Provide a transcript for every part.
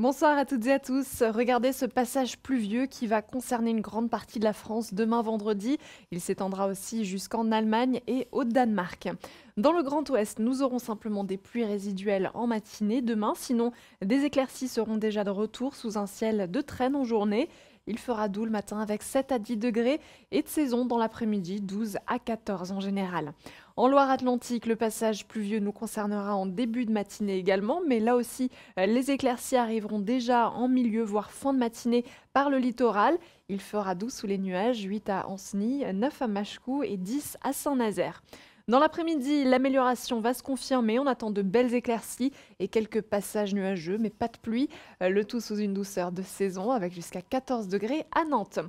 Bonsoir à toutes et à tous. Regardez ce passage pluvieux qui va concerner une grande partie de la France demain vendredi. Il s'étendra aussi jusqu'en Allemagne et au Danemark. Dans le Grand Ouest, nous aurons simplement des pluies résiduelles en matinée demain, sinon des éclaircies seront déjà de retour sous un ciel de traîne en journée. Il fera doux le matin avec 7 à 10 degrés et de saison dans l'après-midi 12 à 14 en général. En Loire-Atlantique, le passage pluvieux nous concernera en début de matinée également, mais là aussi, euh, les éclaircies arriveront déjà en milieu, voire fin de matinée, par le littoral. Il fera doux sous les nuages, 8 à Anceny, 9 à Machecou et 10 à Saint-Nazaire. Dans l'après-midi, l'amélioration va se confirmer. On attend de belles éclaircies et quelques passages nuageux, mais pas de pluie. Euh, le tout sous une douceur de saison avec jusqu'à 14 degrés à Nantes.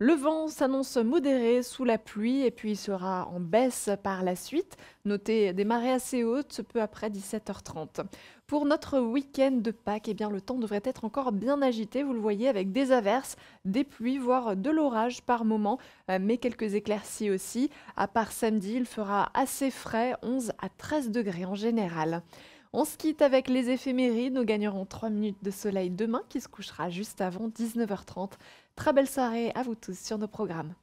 Le vent s'annonce modéré sous la pluie et puis sera en baisse par la suite. Notez des marées assez hautes peu après 17h30. Pour notre week-end de Pâques, eh bien, le temps devrait être encore bien agité, vous le voyez, avec des averses, des pluies, voire de l'orage par moment, euh, mais quelques éclaircies aussi. À part samedi, il fera assez frais, 11 à 13 degrés en général. On se quitte avec les éphémérides. Nous gagnerons 3 minutes de soleil demain qui se couchera juste avant 19h30. Très belle soirée à vous tous sur nos programmes.